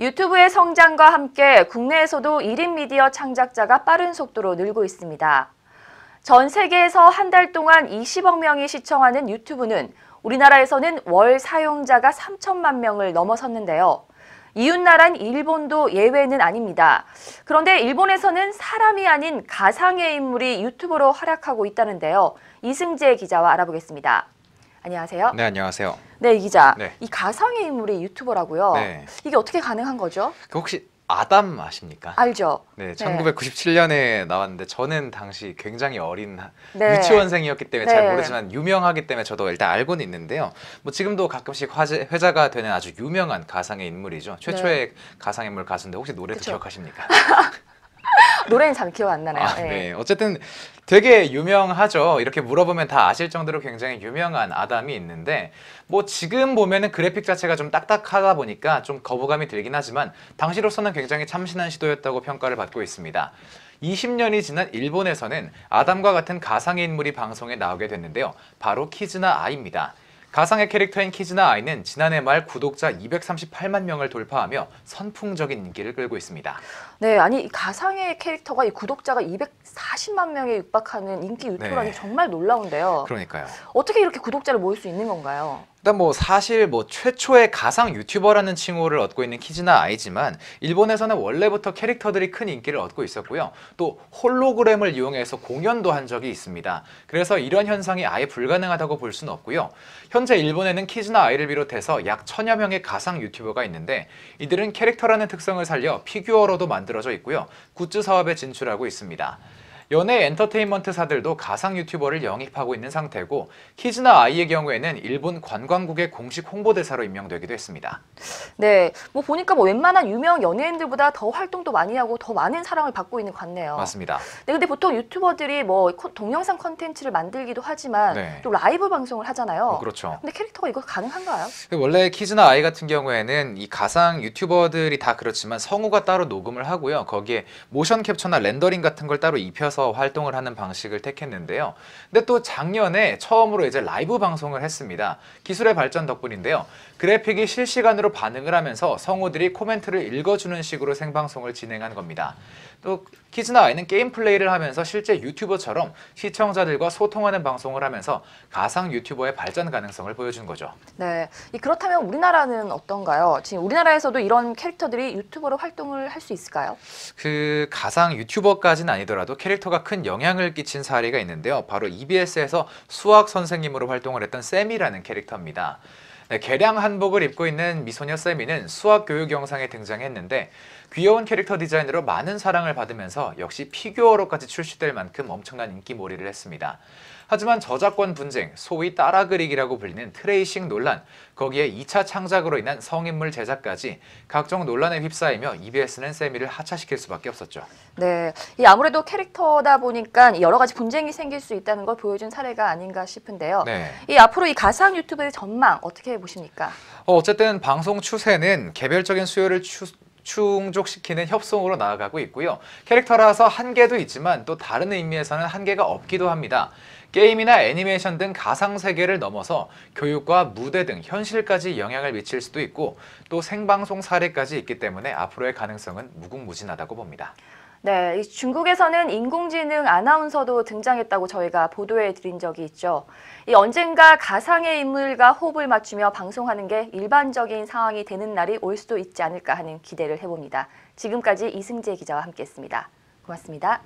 유튜브의 성장과 함께 국내에서도 1인 미디어 창작자가 빠른 속도로 늘고 있습니다. 전 세계에서 한 달 동안 20억 명이 시청하는 유튜브는 우리나라에서는 월 사용자가 3천만 명을 넘어섰는데요. 이웃나라인 일본도 예외는 아닙니다. 그런데 일본에서는 사람이 아닌 가상의 인물이 유튜브로 활약하고 있다는데요. 이승재 기자와 알아보겠습니다. 안녕하세요. 네, 안녕하세요. 네, 이 기자. 네. 이 가상의 인물이 유튜버라고요. 네. 이게 어떻게 가능한 거죠? 그 혹시 아담 아십니까? 알죠. 네, 1997년에 나왔는데 저는 당시 굉장히 어린 네. 유치원생이었기 때문에 네. 잘 모르지만 유명하기 때문에 저도 일단 알고는 있는데요. 뭐 지금도 가끔씩 화제, 회자가 되는 아주 유명한 가상의 인물이죠. 최초의 네. 가상인물 가수인데 혹시 노래 도 기억하십니까? 노래는 잘 기억 안 나나요? 아, 네. 네. 어쨌든 되게 유명하죠. 이렇게 물어보면 다 아실 정도로 굉장히 유명한 아담이 있는데 뭐 지금 보면은 그래픽 자체가 좀 딱딱하다 보니까 좀 거부감이 들긴 하지만 당시로서는 굉장히 참신한 시도였다고 평가를 받고 있습니다. 20년이 지난 일본에서는 아담과 같은 가상의 인물이 방송에 나오게 됐는데요. 바로 키즈나 아입니다. 가상의 캐릭터인 키즈나 아이는 지난해 말 구독자 238만 명을 돌파하며 선풍적인 인기를 끌고 있습니다. 네, 아니 가상의 캐릭터가 이 구독자가 240만 명에 육박하는 인기 유토라니 네. 정말 놀라운데요. 그러니까요. 어떻게 이렇게 구독자를 모을 수 있는 건가요? 일단 뭐 사실 뭐 최초의 가상 유튜버라는 칭호를 얻고 있는 키즈나 아이지만 일본에서는 원래부터 캐릭터들이 큰 인기를 얻고 있었고요. 또 홀로그램을 이용해서 공연도 한 적이 있습니다. 그래서 이런 현상이 아예 불가능하다고 볼 수는 없고요. 현재 일본에는 키즈나 아이를 비롯해서 약 천여 명의 가상 유튜버가 있는데 이들은 캐릭터라는 특성을 살려 피규어로도 만들어져 있고요. 굿즈 사업에 진출하고 있습니다. 연예 엔터테인먼트사들도 가상 유튜버를 영입하고 있는 상태고 키즈나 아이의 경우에는 일본 관광국의 공식 홍보대사로 임명되기도 했습니다. 네, 뭐 보니까 뭐 웬만한 유명 연예인들보다 더 활동도 많이 하고 더 많은 사랑을 받고 있는 것 같네요. 맞습니다. 네, 근데 보통 유튜버들이 뭐 동영상 컨텐츠를 만들기도 하지만 네. 또 라이브 방송을 하잖아요. 어, 그렇죠. 근데 캐릭터가 이거 가능한가요? 그 원래 키즈나 아이 같은 경우에는 이 가상 유튜버들이 다 그렇지만 성우가 따로 녹음을 하고요. 거기에 모션 캡처나 렌더링 같은 걸 따로 입혀서 따라서 활동을 하는 방식을 택했는데요. 근데 또 작년에 처음으로 이제 라이브 방송을 했습니다. 기술의 발전 덕분인데요. 그래픽이 실시간으로 반응을 하면서 성우들이 코멘트를 읽어주는 식으로 생방송을 진행한 겁니다. 또 키즈나 아이는 게임 플레이를 하면서 실제 유튜버처럼 시청자들과 소통하는 방송을 하면서 가상 유튜버의 발전 가능성을 보여준 거죠. 네, 그렇다면 우리나라는 어떤가요? 지금 우리나라에서도 이런 캐릭터들이 유튜버로 활동을 할 수 있을까요? 그 가상 유튜버까지는 아니더라도 캐릭터 캐릭터가 큰 영향을 끼친 사례가 있는데요. 바로 EBS에서 수학 선생님으로 활동을 했던 쌤이라는 캐릭터입니다. 네, 개량 한복을 입고 있는 미소녀 세미는 수학 교육 영상에 등장했는데 귀여운 캐릭터 디자인으로 많은 사랑을 받으면서 역시 피규어로까지 출시될 만큼 엄청난 인기몰이를 했습니다. 하지만 저작권 분쟁, 소위 따라 그리기라고 불리는 트레이싱 논란, 거기에 2차 창작으로 인한 성인물 제작까지 각종 논란에 휩싸이며 EBS는 세미를 하차시킬 수밖에 없었죠. 네, 이 아무래도 캐릭터다 보니까 여러 가지 분쟁이 생길 수 있다는 걸 보여준 사례가 아닌가 싶은데요. 네. 이 앞으로 이 가상 유튜브의 전망 어떻게 어떻게 보십니까? 어, 어쨌든 방송 추세는 개별적인 수요를 추, 충족시키는 협성으로 나아가고 있고요. 캐릭터라서 한계도 있지만 또 다른 의미에서는 한계가 없기도 합니다. 게임이나 애니메이션 등 가상 세계를 넘어서 교육과 무대 등 현실까지 영향을 미칠 수도 있고 또 생방송 사례까지 있기 때문에 앞으로의 가능성은 무궁무진하다고 봅니다. 네, 중국에서는 인공지능 아나운서도 등장했다고 저희가 보도해 드린 적이 있죠. 이 언젠가 가상의 인물과 호흡을 맞추며 방송하는 게 일반적인 상황이 되는 날이 올 수도 있지 않을까 하는 기대를 해봅니다. 지금까지 이승재 기자와 함께했습니다. 고맙습니다.